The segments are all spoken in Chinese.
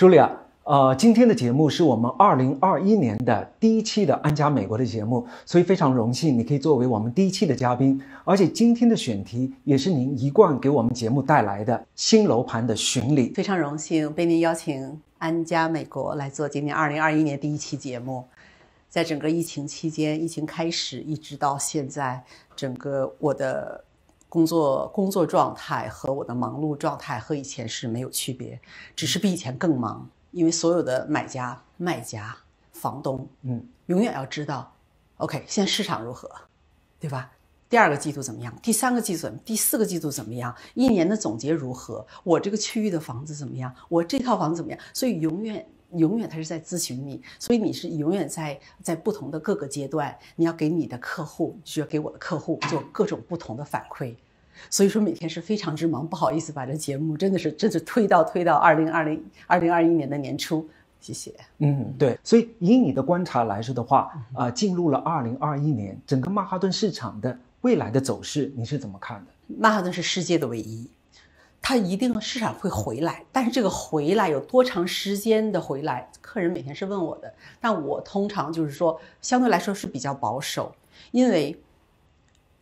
朱莉娅，呃，今天的节目是我们二零二一年的第一期的安家美国的节目，所以非常荣幸你可以作为我们第一期的嘉宾，而且今天的选题也是您一贯给我们节目带来的新楼盘的巡礼，非常荣幸被您邀请安家美国来做今年二零二一年第一期节目，在整个疫情期间，疫情开始一直到现在，整个我的。工作工作状态和我的忙碌状态和以前是没有区别，只是比以前更忙。因为所有的买家、卖家、房东，嗯，永远要知道，OK，现在市场如何，对吧？第二个季度怎么样？第三个季度、第四个季度怎么样？一年的总结如何？我这个区域的房子怎么样？我这套房子怎么样？所以永远。永远他是在咨询你，所以你是永远在在不同的各个阶段，你要给你的客户，需要给我的客户做各种不同的反馈。所以说每天是非常之忙，不好意思把这节目真的是真的推到推到二零二零二零二一年的年初，谢谢。嗯，对。所以以你的观察来说的话，啊，进入了二零二一年，整个曼哈顿市场的未来的走势你是怎么看的？曼哈顿是世界的唯一。它一定市场会回来，但是这个回来有多长时间的回来？客人每天是问我的，但我通常就是说，相对来说是比较保守，因为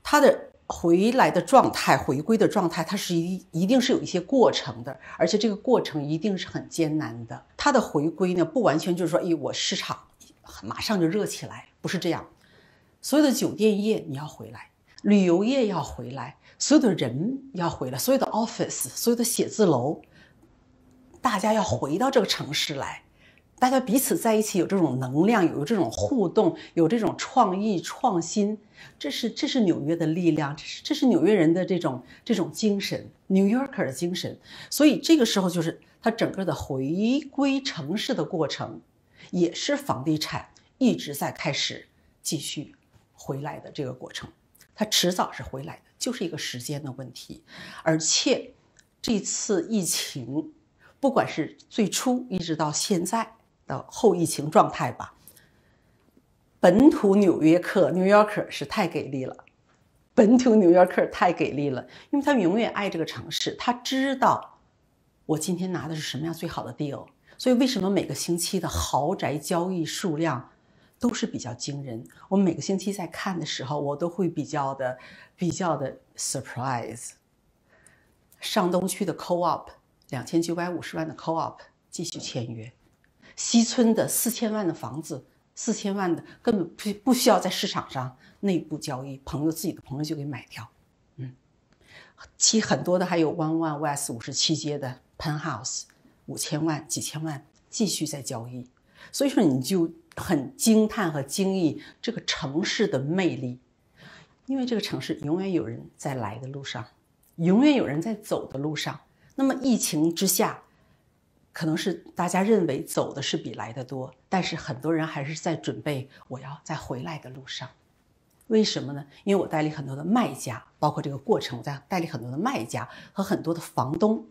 它的回来的状态、回归的状态，它是一一定是有一些过程的，而且这个过程一定是很艰难的。它的回归呢，不完全就是说，哎，我市场马上就热起来，不是这样。所有的酒店业你要回来，旅游业要回来。所有的人要回来，所有的 office，所有的写字楼，大家要回到这个城市来，大家彼此在一起，有这种能量，有这种互动，有这种创意、创新，这是这是纽约的力量，这是这是纽约人的这种这种精神，New Yorker 的精神。所以这个时候就是它整个的回归城市的过程，也是房地产一直在开始继续回来的这个过程，它迟早是回来的。就是一个时间的问题，而且这次疫情，不管是最初一直到现在的后疫情状态吧，本土纽约客 New Yorker 是太给力了，本土 New Yorker 太给力了，因为他永远爱这个城市，他知道我今天拿的是什么样最好的 deal，所以为什么每个星期的豪宅交易数量？都是比较惊人。我每个星期在看的时候，我都会比较的、比较的 surprise。上东区的 co-op，两千九百五十万的 co-op 继续签约；西村的四千万的房子，四千万的根本不不需要在市场上内部交易，朋友自己的朋友就给买掉。嗯，其实很多的还有 One One West 五十七街的 penthouse，五千万、几千万继续在交易。所以说你就。很惊叹和惊异这个城市的魅力，因为这个城市永远有人在来的路上，永远有人在走的路上。那么疫情之下，可能是大家认为走的是比来的多，但是很多人还是在准备我要再回来的路上。为什么呢？因为我代理很多的卖家，包括这个过程我在代理很多的卖家和很多的房东，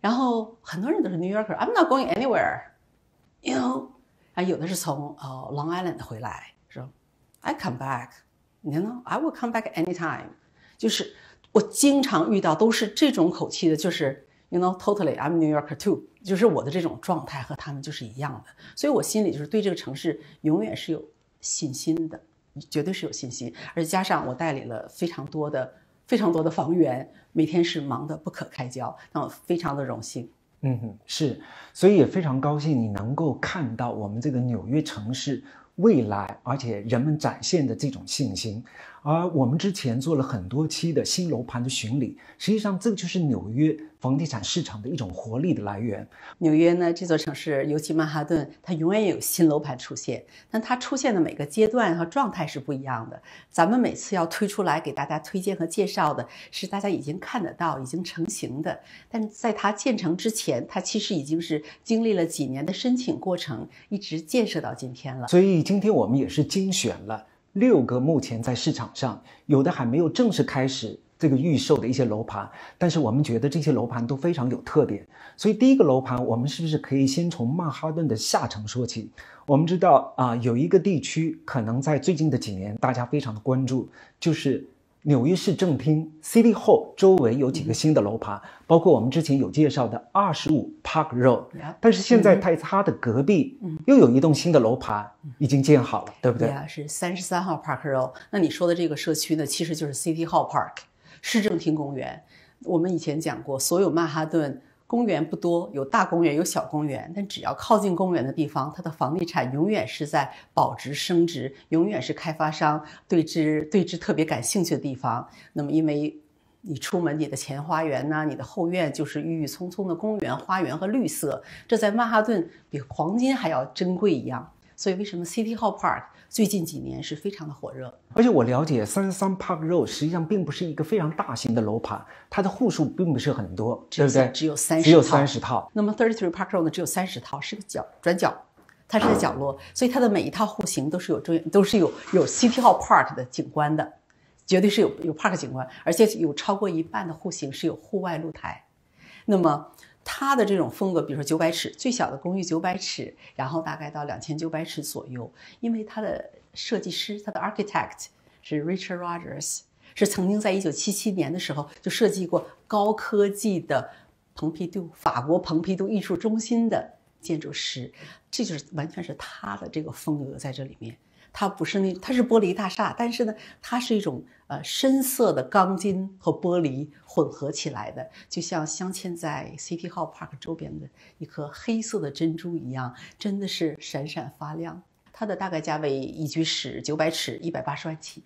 然后很多人都是 New Yorker，I'm not going anywhere，you know。啊，有的是从呃 Long Island 回来，说 I come back，你 know I will come back anytime，就是我经常遇到都是这种口气的，就是 You know totally I'm New Yorker too，就是我的这种状态和他们就是一样的，所以我心里就是对这个城市永远是有信心的，绝对是有信心，而且加上我代理了非常多的、非常多的房源，每天是忙得不可开交，那我非常的荣幸。嗯哼，是，所以也非常高兴你能够看到我们这个纽约城市未来，而且人们展现的这种信心。而我们之前做了很多期的新楼盘的巡礼，实际上这就是纽约。房地产市场的一种活力的来源。纽约呢，这座城市，尤其曼哈顿，它永远有新楼盘出现，但它出现的每个阶段和状态是不一样的。咱们每次要推出来给大家推荐和介绍的，是大家已经看得到、已经成型的。但在它建成之前，它其实已经是经历了几年的申请过程，一直建设到今天了。所以今天我们也是精选了六个目前在市场上，有的还没有正式开始。这个预售的一些楼盘，但是我们觉得这些楼盘都非常有特点。所以第一个楼盘，我们是不是可以先从曼哈顿的下城说起？我们知道啊，有一个地区可能在最近的几年大家非常的关注，就是纽约市政厅 City Hall 周围有几个新的楼盘，包括我们之前有介绍的二十五 Park Road。但是现在泰它的隔壁又有一栋新的楼盘已经建好了，对不对？啊，是三十三号 Park Road。那你说的这个社区呢，其实就是 City Hall Park。市政厅公园，我们以前讲过，所有曼哈顿公园不多，有大公园，有小公园。但只要靠近公园的地方，它的房地产永远是在保值升值，永远是开发商对之对之特别感兴趣的地方。那么，因为你出门，你的前花园呢，你的后院就是郁郁葱葱的公园、花园和绿色，这在曼哈顿比黄金还要珍贵一样。所以为什么 City Hall Park 最近几年是非常的火热？而且我了解，三三 Park Road 实际上并不是一个非常大型的楼盘，它的户数并不是很多，对不对？只有三十，只有三十套。那么 Thirty Three Park Road 呢，只有三十套，是个角转角，它是在角落，所以它的每一套户型都是有中，都是有有 City Hall Park 的景观的，绝对是有有 Park 景观，而且有超过一半的户型是有户外露台。那么它的这种风格，比如说九百尺，最小的公寓九百尺，然后大概到两千九百尺左右。因为它的设计师，它的 architect 是 Richard Rogers，是曾经在一九七七年的时候就设计过高科技的蓬皮杜法国蓬皮杜艺术中心的建筑师，这就是完全是他的这个风格在这里面。它不是那，它是玻璃大厦，但是呢，它是一种呃深色的钢筋和玻璃混合起来的，就像镶嵌在 City Hall Park 周边的一颗黑色的珍珠一样，真的是闪闪发亮。它的大概价位一居室九百尺一百八十万起，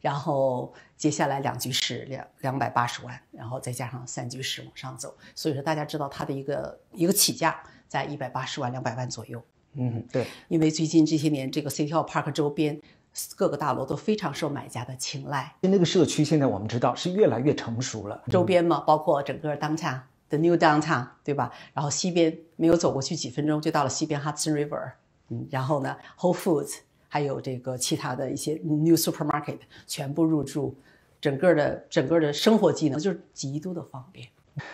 然后接下来两居室两两百八十万，然后再加上三居室往上走，所以说大家知道它的一个一个起价在一百八十万两百万左右。嗯，对，因为最近这些年，这个 City Hall Park 周边各个大楼都非常受买家的青睐。那个社区现在我们知道是越来越成熟了。周边嘛，包括整个 downtown，The New Downtown，对吧？然后西边没有走过去几分钟就到了西边 Hudson River，嗯，然后呢 Whole Foods，还有这个其他的一些 New Supermarket 全部入驻，整个的整个的生活技能就是极度的方便。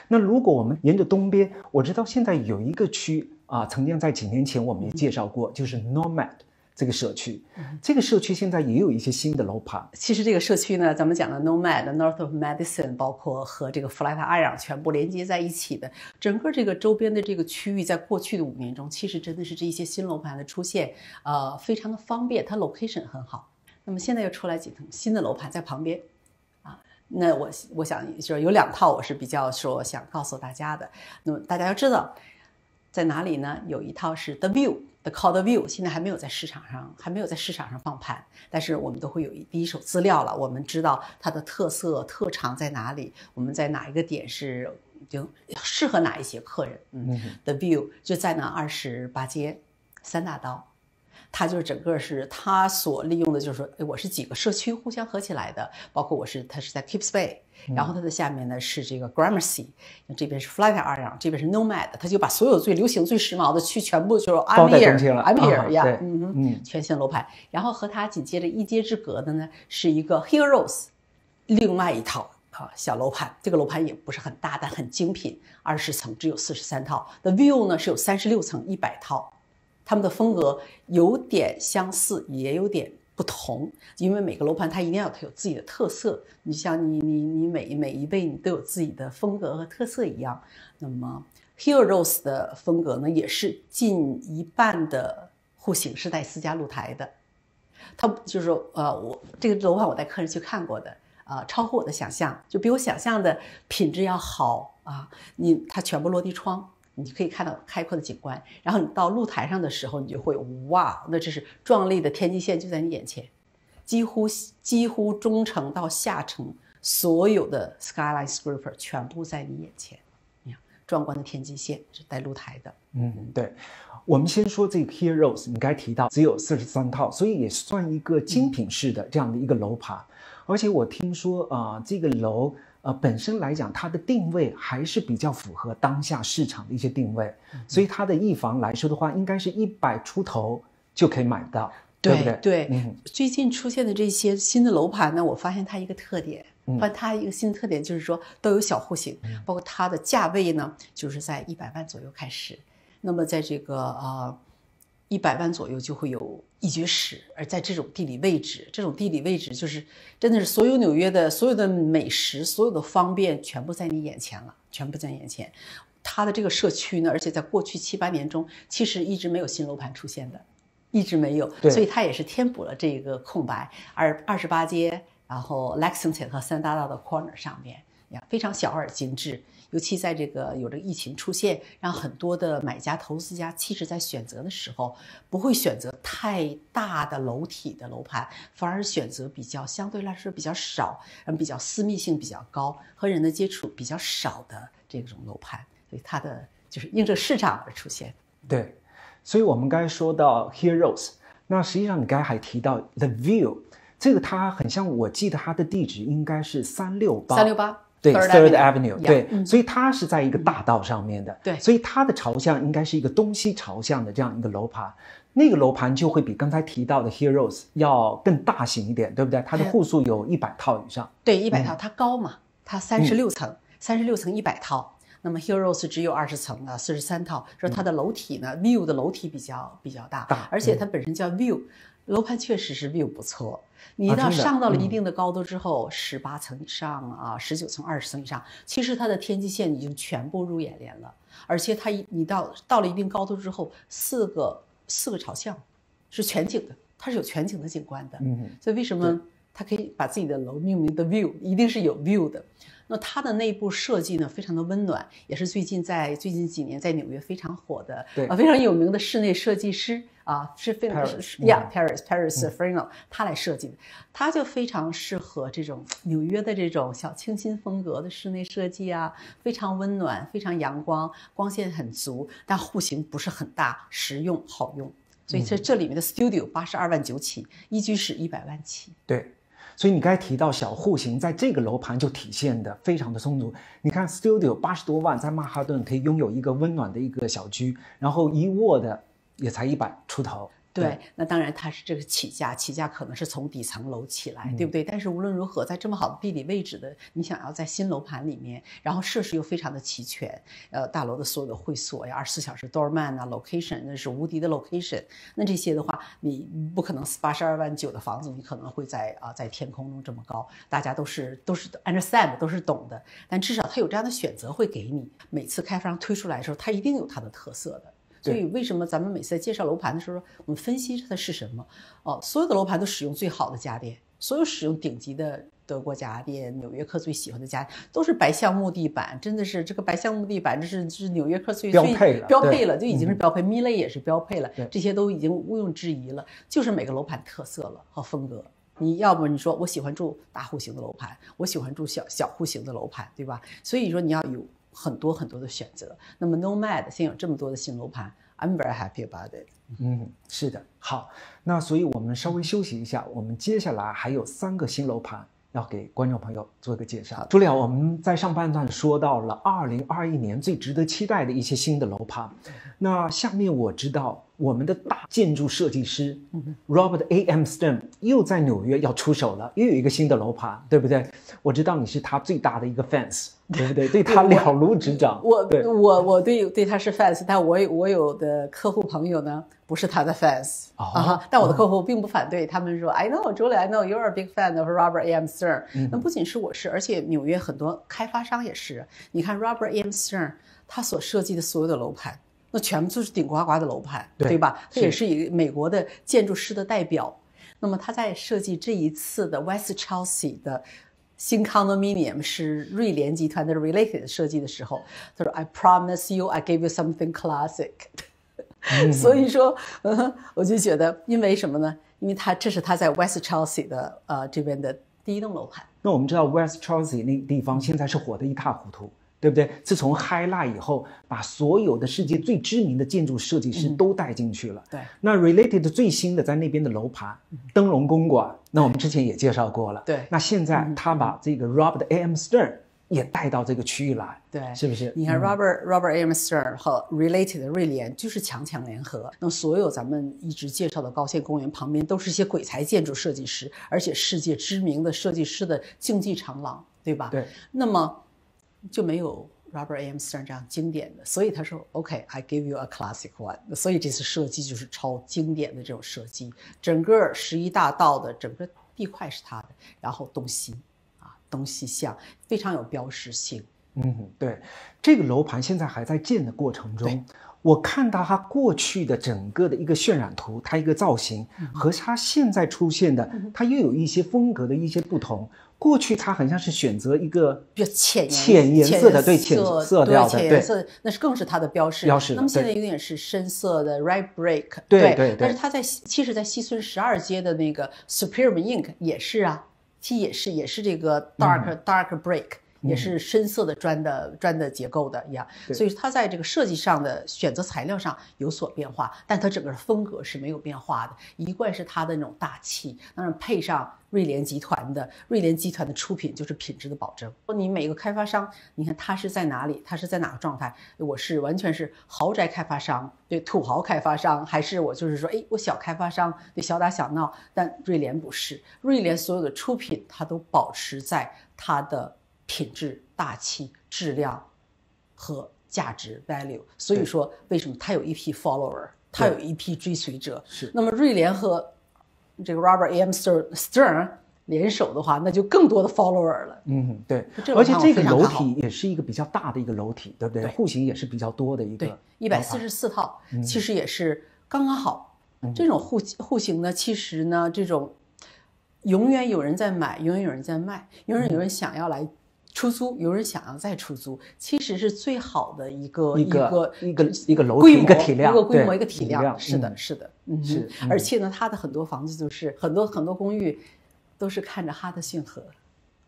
那如果我们沿着东边，我知道现在有一个区。啊，曾经在几年前我们也介绍过，就是 NOMAD 这个社区，这个社区现在也有一些新的楼盘。其实这个社区呢，咱们讲的 NOMAD、North of Madison，包括和这个 Flat Iron 全部连接在一起的整个这个周边的这个区域，在过去的五年中，其实真的是这一些新楼盘的出现，呃，非常的方便，它 location 很好。那么现在又出来几层新的楼盘在旁边，啊，那我我想就是有两套，我是比较说想告诉大家的。那么大家要知道。在哪里呢？有一套是 The View，The Call the View，现在还没有在市场上，还没有在市场上放盘。但是我们都会有一第一手资料了，我们知道它的特色特长在哪里，我们在哪一个点是就适合哪一些客人。嗯，The View 就在那二十八街，三大道。它就是整个是它所利用的，就是说，我是几个社区互相合起来的，包括我是它是在 Keep Bay，然后它的下面呢是这个 Gramercy，这边是 Flatiron，这边是 Nomad，它就把所有最流行、最时髦的区全部就是 Empire，Empire，嗯嗯，全新楼盘，然后和它紧接着一街之隔的呢是一个 Heroes，另外一套啊小楼盘，这个楼盘也不是很大，但很精品，二十层只有四十三套，The View 呢是有三十六层一百套。他们的风格有点相似，也有点不同，因为每个楼盘它一定要它有自己的特色。你像你你你每每一位你都有自己的风格和特色一样。那么 Hill Rose 的风格呢，也是近一半的户型是带私家露台的。它就是呃，我这个楼盘我带客人去看过的啊，超乎我的想象，就比我想象的品质要好啊。你它全部落地窗。你可以看到开阔的景观，然后你到露台上的时候，你就会哇，那这是壮丽的天际线就在你眼前，几乎几乎中城到下城所有的 skylinescraper 全部在你眼前。你看壮观的天际线是带露台的。嗯，对。我们先说这个 heroes，你刚才提到只有四十三套，所以也算一个精品式的这样的一个楼盘。而且我听说啊，这个楼。呃，本身来讲，它的定位还是比较符合当下市场的一些定位，所以它的易房来说的话，应该是一百出头就可以买到，对不对？对，嗯，最近出现的这些新的楼盘呢，我发现它一个特点，嗯，它一个新的特点就是说都有小户型，包括它的价位呢，就是在一百万左右开始，那么在这个呃一百万左右就会有。一绝史，而在这种地理位置，这种地理位置就是真的是所有纽约的所有的美食，所有的方便全部在你眼前了，全部在眼前。它的这个社区呢，而且在过去七八年中，其实一直没有新楼盘出现的，一直没有，所以它也是填补了这个空白。二二十八街，然后 Lexington 和三大道的 corner 上面，呀，非常小而精致。尤其在这个有这个疫情出现，让很多的买家、投资家，其实在选择的时候，不会选择太大的楼体的楼盘，反而选择比较相对来说比较少、嗯比较私密性比较高、和人的接触比较少的这种楼盘。所以它的就是应着市场而出现。对，所以我们刚才说到 Heroes，那实际上你刚才还提到 The View，这个它很像，我记得它的地址应该是三六八。三六八。对，Third Avenue，对，所以它是在一个大道上面的，对，所以它的朝向应该是一个东西朝向的这样一个楼盘，那个楼盘就会比刚才提到的 Heroes 要更大型一点，对不对？它的户数有一百套以上，对，一百套，它高嘛，它三十六层，三十六层一百套，那么 Heroes 只有二十层的四十三套，说它的楼体呢，View 的楼体比较比较大，而且它本身叫 View。楼盘确实是 view 不错，你到上到了一定的高度之后，十八层以上啊，十九层、二十层以上，其实它的天际线已经全部入眼帘了。而且它一你到到了一定高度之后，四个四个朝向，是全景的，它是有全景的景观的。嗯，所以为什么它可以把自己的楼命名的 view，一定是有 view 的。那它的内部设计呢，非常的温暖，也是最近在最近几年在纽约非常火的，对啊，非常有名的室内设计师。啊，是 Fern，yeah，Paris，Paris，Fern，他来设计的，他就非常适合这种纽约的这种小清新风格的室内设计啊，非常温暖，非常阳光，光线很足，但户型不是很大，实用好用。所以这这里面的 Studio 八十二万起，一居室一百万起。对，所以你刚才提到小户型，在这个楼盘就体现的非常的充足。你看 Studio 八十多万，在曼哈顿可以拥有一个温暖的一个小居，然后一卧的。也才一百出头，对，那当然它是这个起价，起价可能是从底层楼起来，对不对？但是无论如何，在这么好的地理位置的，你想要在新楼盘里面，然后设施又非常的齐全，呃，大楼的所有的会所呀，二十四小时 doorman 啊，location 那是无敌的 location，那这些的话，你不可能八十二万九的房子，你可能会在啊，在天空中这么高，大家都是都是 understand 都是懂的，但至少它有这样的选择会给你，每次开发商推出来的时候，它一定有它的特色的。所以，为什么咱们每次在介绍楼盘的时候，我们分析它是什么？哦，所有的楼盘都使用最好的家电，所有使用顶级的德国家电，纽约客最喜欢的家电都是白橡木地板，真的是这个白橡木地板，这是是纽约客最标配了，标配了就已经是标配，米勒也是标配了，这些都已经毋庸置疑了，就是每个楼盘特色了和风格。你要不你说我喜欢住大户型的楼盘，我喜欢住小小户型的楼盘，对吧？所以说你要有。很多很多的选择。那么 Nomad 现有这么多的新楼盘，I'm very happy about it。嗯，是的，好。那所以我们稍微休息一下，我们接下来还有三个新楼盘要给观众朋友做一个介绍。朱莉娅，我们在上半段说到了2021年最值得期待的一些新的楼盘，那下面我知道。我们的大建筑设计师 Robert A. M. Stern 又在纽约要出手了，又有一个新的楼盘，对不对？我知道你是他最大的一个 fans，对不对？对他了如指掌。我，我，我对，对他是 fans，但我我有的客户朋友呢，不是他的 fans 啊。但我的客户并不反对，他们说：“I know Julie, I know you r e a big fan of Robert A. M. Stern。”那不仅是我是，而且纽约很多开发商也是。你看 Robert A. M. Stern 他所设计的所有的楼盘。那全部就是顶呱呱的楼盘，对吧？这也是以美国的建筑师的代表。那么他在设计这一次的 West Chelsea 的新康 n i u m 是瑞联集团的 Related 设计的时候，他说：“I promise you, I give you something classic。”所以说，我就觉得，因为什么呢？因为他这是他在 West Chelsea 的呃这边的第一栋楼盘。那我们知道 West Chelsea 那地方现在是火得一塌糊涂。对不对？自从 High t 以后，把所有的世界最知名的建筑设计师都带进去了。对，那 Related 最新的在那边的楼盘——灯笼公馆，那我们之前也介绍过了。对，那现在他把这个 Robert A.M. Stern 也带到这个区域来。对，是不是？你看 Robert Robert A.M. Stern 和 Related 瑞联就是强强联合。那所有咱们一直介绍的高线公园旁边，都是一些鬼才建筑设计师，而且世界知名的设计师的竞技长廊，对吧？对。那么。就没有 r o b e r Am3 这样经典的，所以他说 OK，I give you a classic one。所以这次设计就是超经典的这种设计。整个十一大道的整个地块是它的，然后东西啊东西向非常有标识性。嗯，对。这个楼盘现在还在建的过程中，我看到它过去的整个的一个渲染图，它一个造型和它现在出现的，它又有一些风格的一些不同。过去他好像是选择一个比较浅浅颜色的，对浅色调的浅颜色，那是更是它的标识。那么现在有点是深色的，red brick。对对对。但是它在，其实，在西村十二街的那个 s u p e r e m r ink 也是啊，其实也是也是这个 dark dark brick。也是深色的砖的砖的结构的一样，所以它在这个设计上的选择材料上有所变化，但它整个风格是没有变化的，一贯是它的那种大气。当然配上瑞联集团的，瑞联集团的出品就是品质的保证。你每个开发商，你看他是在哪里，他是在哪个状态？我是完全是豪宅开发商，对土豪开发商，还是我就是说，哎，我小开发商对小打小闹？但瑞联不是，瑞联所有的出品它都保持在它的。品质、大气、质量和价值 （value）。所以说，为什么他有一批 follower，他有一批追随者？是。那么，瑞联和这个 Robert A. M. Stern 联手的话，那就更多的 follower 了。嗯，对。而且这个楼体也是一个比较大的一个楼体，对不对？户型也是比较多的一个。对，一百四十四套，其实也是刚刚好。这种户户型呢，其实呢，这种永远有人在买，永远有人在卖，永远有人想要来。出租有人想要再出租，其实是最好的一个一个一个一个一个规模一个体量，一个规模一个体量是的，是的，是。而且呢，它的很多房子就是很多很多公寓，都是看着哈德逊河，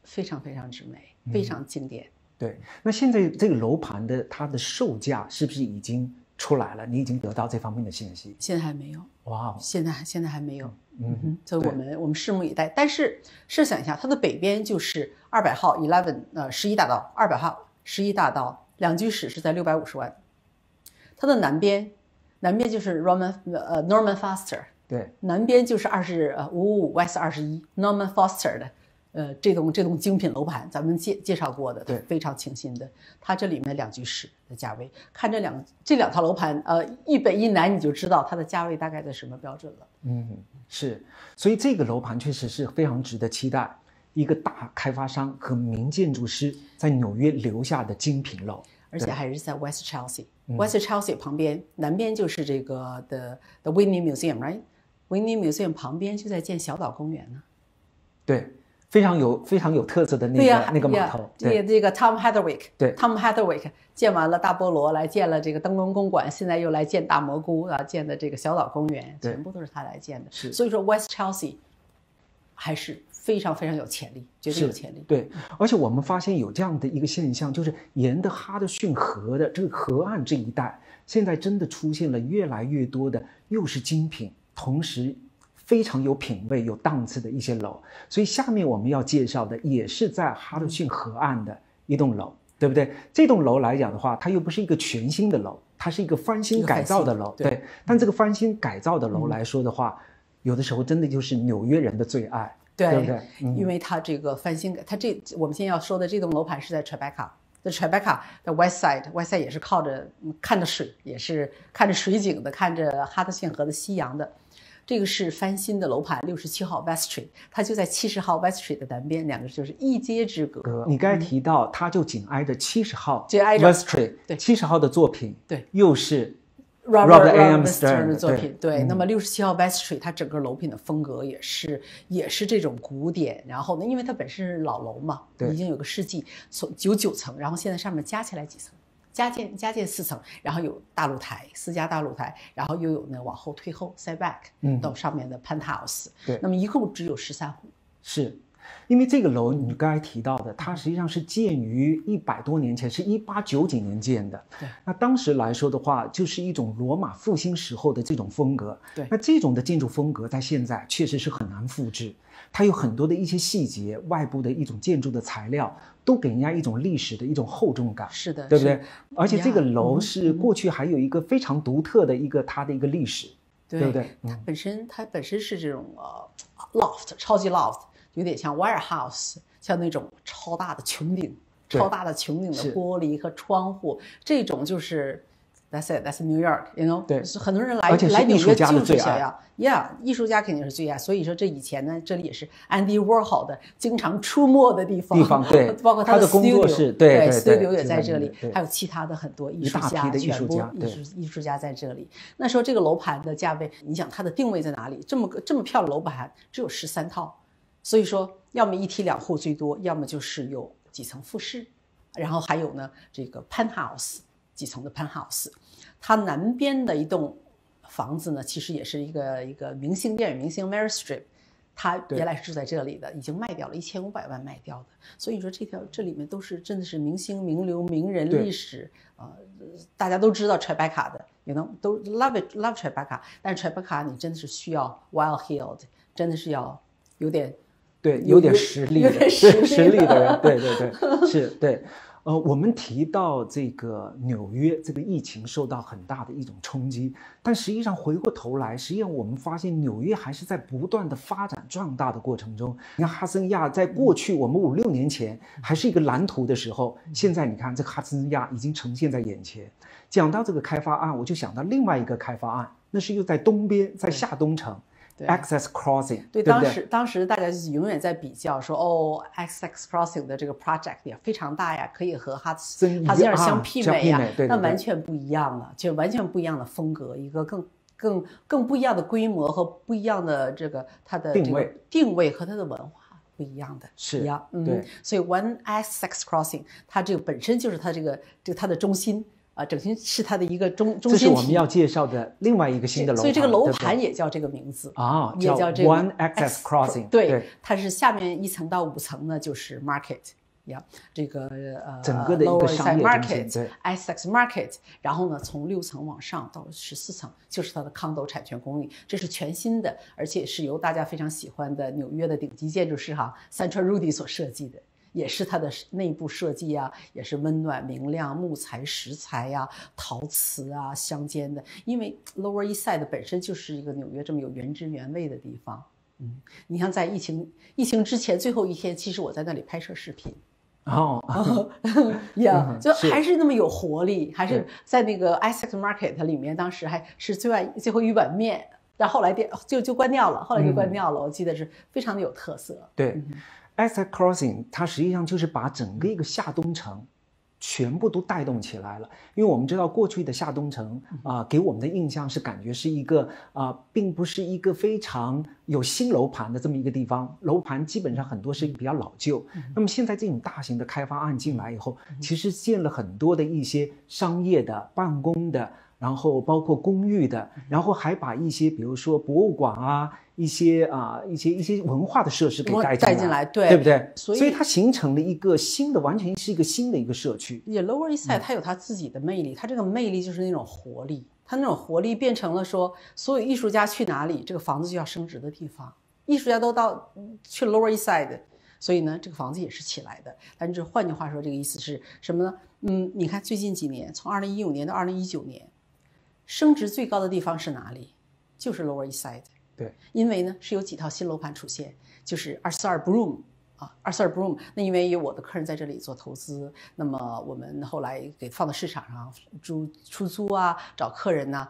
非常非常之美，非常经典。对，那现在这个楼盘的它的售价是不是已经？出来了，你已经得到这方面的信息。现在还没有哇！现在现在还没有，嗯，哼，所以我们我们拭目以待。但是，设想一下，它的北边就是二百号 Eleven 呃十一大道，二百号十一大道两居室是在六百五十万。它的南边，南边就是 Roman 呃 Norman Foster，对，南边就是二十五五 West 二十一 Norman Foster 的。呃，这栋这栋精品楼盘，咱们介介绍过的，对，非常清新的。它这里面两居室的价位，看这两这两套楼盘，呃，一北一南，你就知道它的价位大概在什么标准了。嗯，是。所以这个楼盘确实是非常值得期待，一个大开发商和名建筑师在纽约留下的精品楼，而且还是在 West Chelsea，West Chelsea 旁边，南边就是这个的 The Whitney Museum，right？Whitney Museum 旁边就在建小岛公园呢。对。非常有非常有特色的那个那个码头，这这个 Tom h e a t t e r w i c k 对 Tom h e a t t e r w i c k 建完了大菠萝，来建了这个灯笼公馆，现在又来建大蘑菇啊，建的这个小岛公园，全部都是他来建的。所以说 West Chelsea 还是非常非常有潜力，绝对有潜力。对，而且我们发现有这样的一个现象，就是沿着哈德逊河的这个河岸这一带，现在真的出现了越来越多的又是精品，同时。非常有品位、有档次的一些楼，所以下面我们要介绍的也是在哈德逊河岸的一栋楼，对不对？这栋楼来讲的话，它又不是一个全新的楼，它是一个翻新改造的楼，对。但这个翻新改造的楼来说的话，有的时候真的就是纽约人的最爱，对不对？因为它这个翻新，它这我们先要说的这栋楼盘是在 Tribeca，在 Tribeca 的 West Side，West Side 也是靠着看着水，也是看着水景的，看着哈德逊河的夕阳的。这个是翻新的楼盘，六十七号 West Street，它就在七十号 West Street 的南边，两个就是一街之隔。你刚才提到，它就紧挨着七十号 West Street，对，七十号的作品，对，又是 Robert A. M. Stern 的作品，对。那么六十七号 West Street，它整个楼品的风格也是也是这种古典。然后呢，因为它本身是老楼嘛，已经有个世纪，从九九层，然后现在上面加起来几层。加建加建四层，然后有大露台，私家大露台，然后又有那往后退后 side back，嗯，到上面的 penthouse。对，那么一共只有十三户。是，因为这个楼你刚才提到的，它实际上是建于一百多年前，是一八九几年建的。对，那当时来说的话，就是一种罗马复兴时候的这种风格。对，那这种的建筑风格在现在确实是很难复制，它有很多的一些细节，外部的一种建筑的材料。都给人家一种历史的一种厚重感，是的，对不对？而且这个楼是过去还有一个非常独特的一个它的一个历史，对不对？它本身它本身是这种呃，loft，超级 loft，有点像 warehouse，像那种超大的穹顶，超大的穹顶的玻璃和窗户，这种就是。That's it. That's New York. You know，对，很多人来，来纽约就是想要，Yeah，艺术家肯定是最爱。所以说这以前呢，这里也是 Andy Warhol 的经常出没的地方。地方对，包括他的工作室，对对对，studio 也在这里，还有其他的很多艺术家的艺术家，艺术艺术家在这里。那说这个楼盘的价位，你想它的定位在哪里？这么个这么漂亮楼盘只有十三套，所以说要么一梯两户最多，要么就是有几层复式，然后还有呢这个 p e n t house。几层的 penthouse，它南边的一栋房子呢，其实也是一个一个明星电影明星 m a r y Streep，他原来是住在这里的，已经卖掉了一千五百万卖掉的。所以说，这条这里面都是真的是明星、名流、名人历史，呃，大家都知道 t r i p a c a 的，也能都 love it love t r i p a c a 但是 t r i p a c a 你真的是需要 Wild h i l e d 真的是要有点对，有点实力，有点实力的 人，对对对，是，对。呃，我们提到这个纽约这个疫情受到很大的一种冲击，但实际上回过头来，实际上我们发现纽约还是在不断的发展壮大的过程中。你看哈森亚在过去我们五六年前还是一个蓝图的时候，现在你看这个哈森亚已经呈现在眼前。讲到这个开发案，我就想到另外一个开发案，那是又在东边，在下东城。Access Crossing，对，当时当时大家就是永远在比较，说哦，Access Crossing 的这个 project 也非常大呀，可以和哈斯、哈斯尔相媲美呀。那完全不一样了，就完全不一样的风格，一个更更更不一样的规模和不一样的这个它的定位，定位和它的文化不一样的是一样，对。所以 One Access Crossing，它这个本身就是它这个这它的中心。啊，整形是它的一个中中心这是我们要介绍的另外一个新的楼，盘，所以这个楼盘也叫这个名字啊，也叫 One Access Crossing。对，它是下面一层到五层呢，就是 Market，呀，这个呃整个的一个商业中 a r k e s s Market。然后呢，从六层往上到十四层就是它的康 o 产权公寓，这是全新的，而且是由大家非常喜欢的纽约的顶级建筑师哈三川 d y 所设计的。也是它的内部设计啊，也是温暖明亮，木材、石材呀、陶瓷啊相间的。因为 Lower East Side 本身就是一个纽约这么有原汁原味的地方。嗯，你像在疫情疫情之前最后一天，其实我在那里拍摄视频。哦，呀，就还是那么有活力，还是在那个 Essex Market 里面，当时还是最外最后一碗面，然后来店就就关掉了，后来就关掉了。我记得是非常的有特色。对。Asset Crossing，它实际上就是把整个一个夏东城，全部都带动起来了。因为我们知道过去的夏东城啊，给我们的印象是感觉是一个啊，并不是一个非常有新楼盘的这么一个地方，楼盘基本上很多是比较老旧。那么现在这种大型的开发案进来以后，其实建了很多的一些商业的、办公的，然后包括公寓的，然后还把一些比如说博物馆啊。一些啊，一些一些文化的设施给带带进来，对对不对？所以，所以它形成了一个新的，完全是一个新的一个社区。也 Lower East Side 它有它自己的魅力，它这个魅力就是那种活力，它那种活力变成了说，所有艺术家去哪里，这个房子就要升值的地方。艺术家都到去 Lower East Side，所以呢，这个房子也是起来的。但是换句话说，这个意思是什么呢？嗯，你看最近几年，从二零一五年到二零一九年，升值最高的地方是哪里？就是 Lower East Side。对，因为呢是有几套新楼盘出现，就是二四二 Broom 啊，二四二 Broom。那因为有我的客人在这里做投资，那么我们后来给放到市场上租出租啊，找客人呐。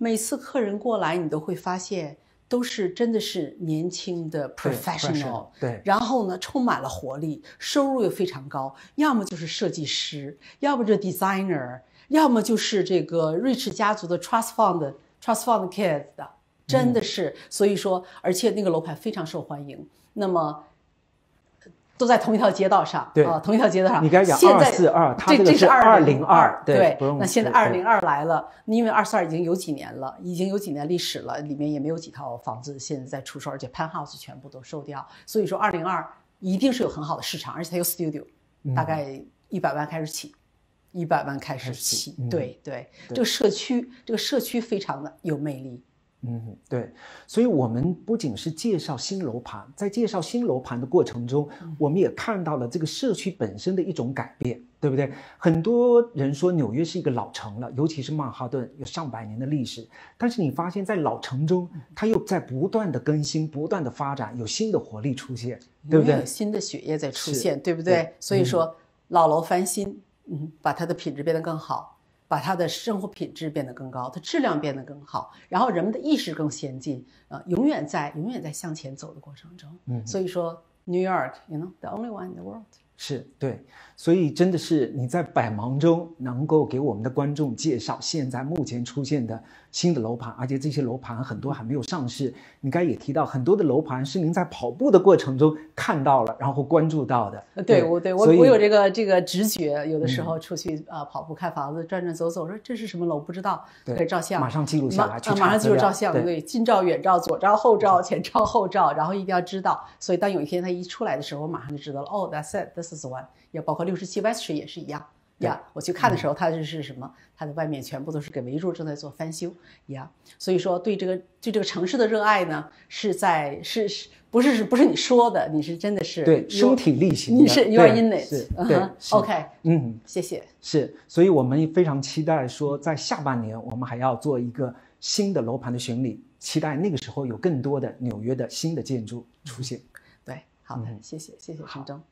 每次客人过来，你都会发现都是真的是年轻的 professional，对，然后呢充满了活力，收入又非常高，要么就是设计师，要么这 designer，要么就是这个瑞士家族的 trust fund，trust fund kids 的。真的是，所以说，而且那个楼盘非常受欢迎。那么，都在同一条街道上，啊，同一条街道上。你该讲二四二，这这是二零二。对，那现在二零二来了，因为二四二已经有几年了，已经有几年历史了，里面也没有几套房子现在在出售，而且 Pan House 全部都售掉。所以说，二零二一定是有很好的市场，而且它有 Studio，大概一百万开始起，一百万开始起。对对，这个社区，这个社区非常的有魅力。嗯，对，所以我们不仅是介绍新楼盘，在介绍新楼盘的过程中，我们也看到了这个社区本身的一种改变，对不对？很多人说纽约是一个老城了，尤其是曼哈顿有上百年的历史，但是你发现，在老城中，它又在不断的更新、不断的发展，有新的活力出现，对不对？新的血液在出现，对不对？所以说老楼翻新，嗯，把它的品质变得更好。把他的生活品质变得更高，他质量变得更好，然后人们的意识更先进，呃，永远在永远在向前走的过程中。嗯，所以说，New York，you know，the only one in the world。是对，所以真的是你在百忙中能够给我们的观众介绍现在目前出现的。新的楼盘，而且这些楼盘很多还没有上市。你刚才也提到，很多的楼盘是您在跑步的过程中看到了，然后关注到的。对，我对我我有这个这个直觉，有的时候出去啊跑步看房子，转转走走，说这是什么楼，不知道，对，照相，马上记录下来，马上记录照相，对，近照远照，左照后照，前照后照，然后一定要知道。所以当有一天它一出来的时候，我马上就知道了。哦，that's it，this is one，也包括六十七 West Street 也是一样。呀，我去看的时候，它就是什么，它的外面全部都是给围住，正在做翻修。呀，所以说对这个对这个城市的热爱呢，是在是是不是不是你说的，你是真的是对身体力行。你是 you are in it，对，OK，嗯，谢谢。是，所以我们非常期待说，在下半年我们还要做一个新的楼盘的巡礼，期待那个时候有更多的纽约的新的建筑出现。对，好的，谢谢谢谢陈总。